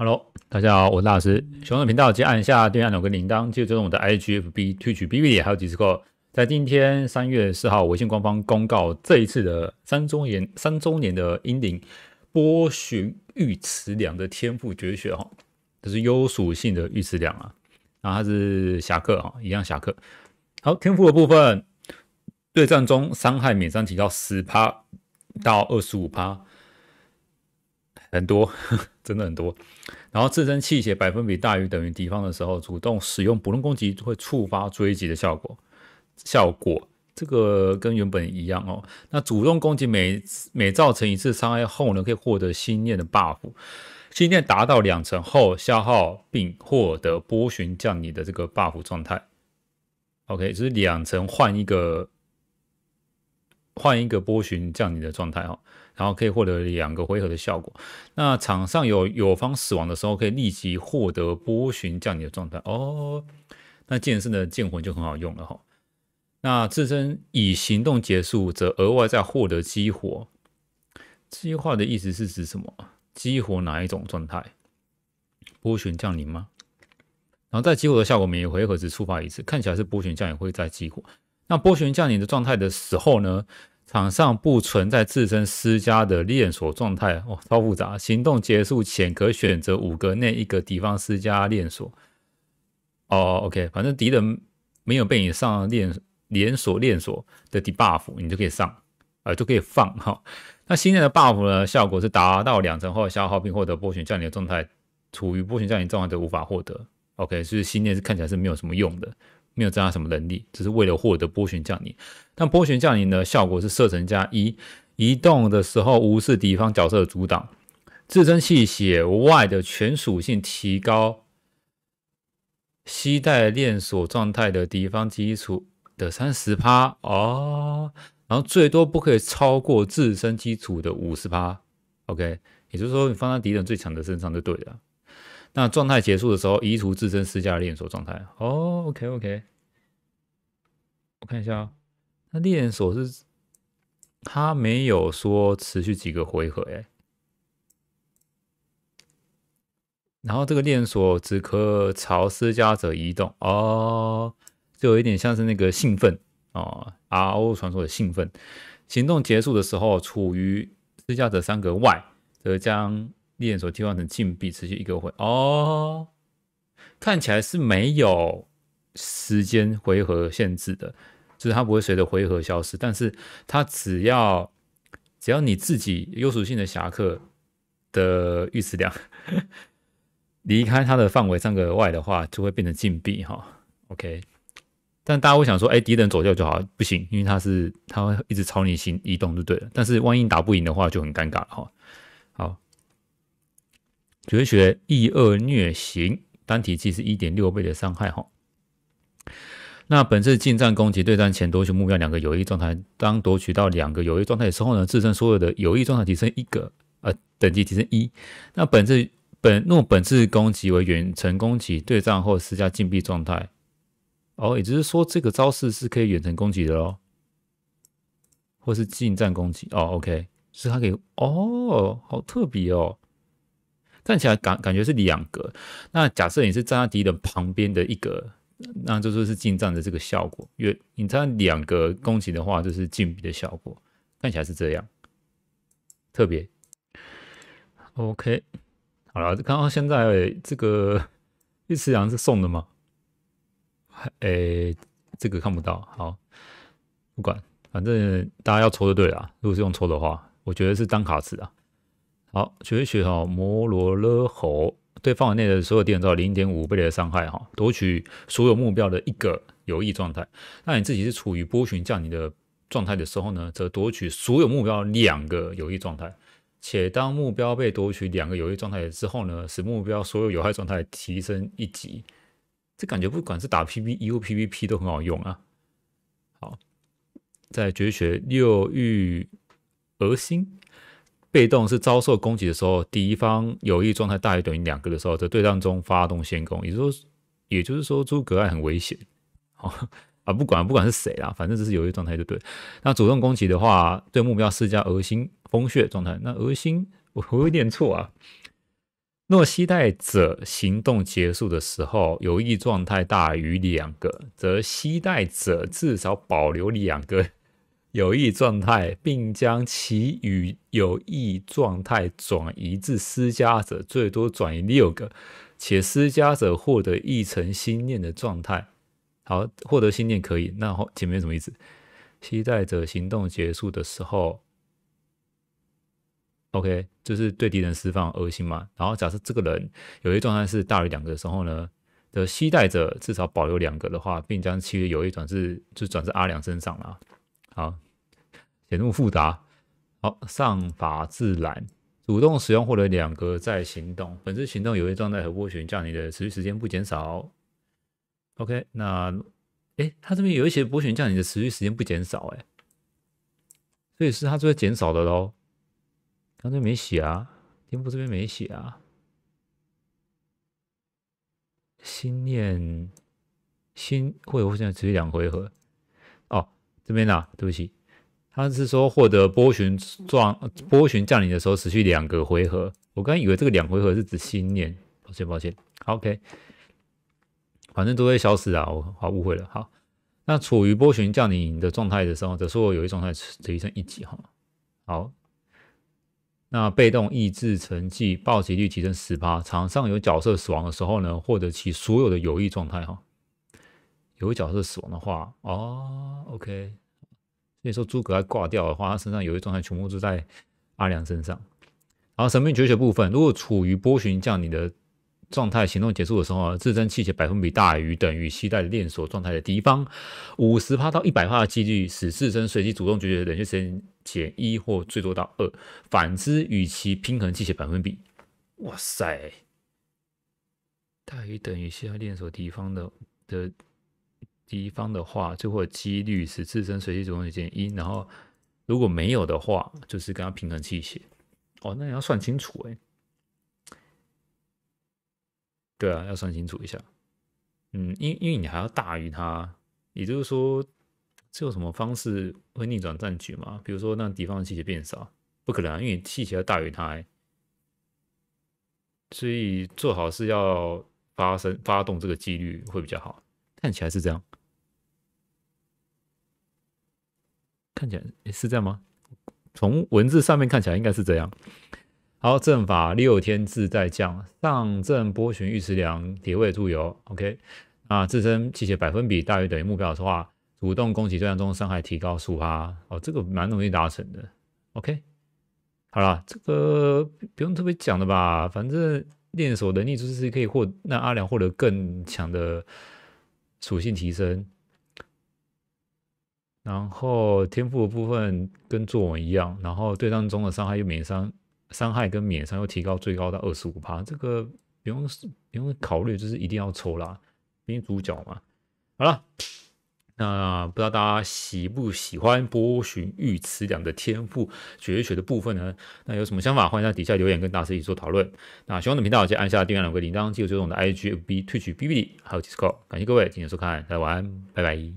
Hello，大家好，我是大师。熊欢的频道，记得按一下订阅钮跟铃铛，记得追踪我的 IGFB、Twitch、BB，还有 Discord。在今天三月四号，微信官方公告这一次的三周年三周年的英灵波旬御慈良的天赋绝学哦，这是优属性的御慈良啊，然后他是侠客啊，一样侠客。好，天赋的部分，对战中伤害免伤提高十趴到二十五趴，很多。真的很多，然后自身气血百分比大于等于敌方的时候，主动使用普通攻击会触发追击的效果。效果这个跟原本一样哦。那主动攻击每每造成一次伤害后呢，可以获得心念的 buff。心念达到两层后，消耗并获得波巡降你的这个 buff 状态。OK，就是两层换一个。换一个波巡降临的状态哈，然后可以获得两个回合的效果。那场上有友方死亡的时候，可以立即获得波巡降临的状态哦。那剑圣的剑魂就很好用了哈。那自身以行动结束，则额外再获得激活。这句话的意思是指什么？激活哪一种状态？波巡降临吗？然后在激活的效果，每回合只触发一次，看起来是波巡降临会再激活。那波旋降临的状态的时候呢，场上不存在自身施加的链锁状态哦，超复杂。行动结束前可选择五个内一个敌方施加链锁。哦，OK，反正敌人没有被你上链连锁链锁的 debuff，你就可以上啊，就可以放哈。那心念的 buff 呢？效果是达到两层后消耗并获得波旋降临的状态，处于波旋降临状态的无法获得。OK，所以心念是看起来是没有什么用的。没有增加什么能力，只是为了获得波旋降临。但波旋降临的效果是射程加一，移动的时候无视敌方角色的阻挡，自身气血外的全属性提高，携带链锁状态的敌方基础的三十趴哦，然后最多不可以超过自身基础的五十趴。OK，也就是说你放在敌人最强的身上就对了。那状态结束的时候，移除自身施加的链锁状态。哦，OK，OK。我看一下，那链锁是它没有说持续几个回合，哎。然后这个链锁只可朝施加者移动哦，就有一点像是那个兴奋哦，RO 传说的兴奋。行动结束的时候，处于施加者三格外，则将。猎人所替换成禁闭，持续一个回哦，看起来是没有时间回合限制的，就是它不会随着回合消失，但是它只要只要你自己有属性的侠客的预知量 离开它的范围上个外的话，就会变成禁闭哈。OK，但大家会想说，哎，敌人走掉就好，不行，因为它是它一直朝你行移动就对了，但是万一打不赢的话就很尴尬哈。好。绝学异恶虐刑单体技是一点六倍的伤害哈。那本次近战攻击对战前夺取目标两个有益状态，当夺取到两个有益状态的时候呢，自身所有的有益状态提升一个，呃，等级提升一。那本次本诺本次攻击为远程攻击对战或施加禁闭状态哦，也就是说这个招式是可以远程攻击的喽，或是近战攻击哦。OK，是它可以哦，好特别哦。看起来感感觉是两格。那假设你是站在敌人旁边的一个，那就说是近战的这个效果。为你站两个攻击的话，就是近逼的效果。看起来是这样，特别。OK，好了，刚刚现在这个玉次郎是送的吗？哎，这个看不到。好，不管，反正大家要抽就对了。如果是用抽的话，我觉得是单卡池啊。好，绝学哈摩罗勒吼对范围内的所有敌人造成零点五倍的伤害哈，夺取所有目标的一个有益状态。那你自己是处于波旬降临的状态的时候呢，则夺取所有目标两个有益状态。且当目标被夺取两个有益状态之后呢，使目标所有有害状态提升一级。这感觉不管是打 PvE 或 PvP 都很好用啊。好，在绝学六欲而心。被动是遭受攻击的时候，敌方有意状态大于等于两个的时候，在对战中发动先攻，也就是说，也就是说诸葛爱很危险，好 啊，不管不管是谁啦，反正这是有意状态就对。那主动攻击的话，对目标施加恶心风穴状态。那恶心我 我有点错啊。若携带者行动结束的时候，有意状态大于两个，则携带者至少保留两个。有意状态，并将其与有意状态转移至施加者，最多转移六个，且施加者获得一层心念的状态。好，获得心念可以。那后前面什么意思？期待者行动结束的时候，OK，就是对敌人释放恶心嘛。然后假设这个人有些状态是大于两个的时候呢，的期待者至少保留两个的话，并将其有益转至就转至阿良身上了。好。那么复杂，好上法自然，主动使用获得两个在行动，本次行动有些状态和波选，叫你的持续时间不减少。OK，那哎，他这边有一些波选，叫你的持续时间不减少，哎，所以是他边减少的喽。刚才没写啊，天赋这边没写啊。心念，心会会现在持续两回合。哦，这边呢，对不起。他是说，获得波旬状波旬降临的时候，持续两个回合。我刚以为这个两回合是指新年，抱歉抱歉。OK，反正都会消失啊，我好误会了。好，那处于波旬降临的状态的时候，则说我有一状态提升一级哈。好，那被动抑制成绩暴击率提升十八。场上有角色死亡的时候呢，获得其所有的有益状态哈。有角色死亡的话，哦，OK。时候诸葛爱挂掉的话，他身上有一状态全部都在阿良身上。然后神兵绝学部分，如果处于波旬将你的状态行动结束的时候，自身气血百分比大于等于期待链锁状态的敌方五十帕到一百帕的几率，使自身随机主动绝学冷却时间减一或最多到二。反之，与其平衡气血百分比，哇塞，大于等于期待链锁敌方的的。敌方的话，就会几率是自身随机主动一减一，然后如果没有的话，就是跟他平衡气血哦。那你要算清楚哎，对啊，要算清楚一下。嗯，因因为你还要大于他，也就是说，这有什么方式会逆转战局吗？比如说让敌方的气血变少，不可能啊，因为气血要大于他，所以做好是要发生发动这个几率会比较好，看起来是这样。看起来诶是这样吗？从文字上面看起来应该是这样。好，阵法六天自在降上阵波旬玉池梁叠位助游。OK，那自身气血百分比大于等于目标的话，主动攻击对象中伤害提高数%。哦，这个蛮容易达成的。OK，好了，这个不用特别讲了吧？反正练手能力就是可以获让阿良获得更强的属性提升。然后天赋的部分跟作文一样，然后对当中的伤害又免伤，伤害跟免伤又提高最高到二十五趴，这个不用不用考虑，就是一定要抽啦，毕竟主角嘛。好了，那不知道大家喜不喜欢波旬御赐两的天赋绝学的部分呢？那有什么想法，欢迎在底下留言跟大师一起做讨论。那喜欢的频道记得按下订阅两个铃铛，记入追梦的 IG、FB、Twitch、b b 还有 Discord，感谢各位今天收看，大家晚安，拜拜。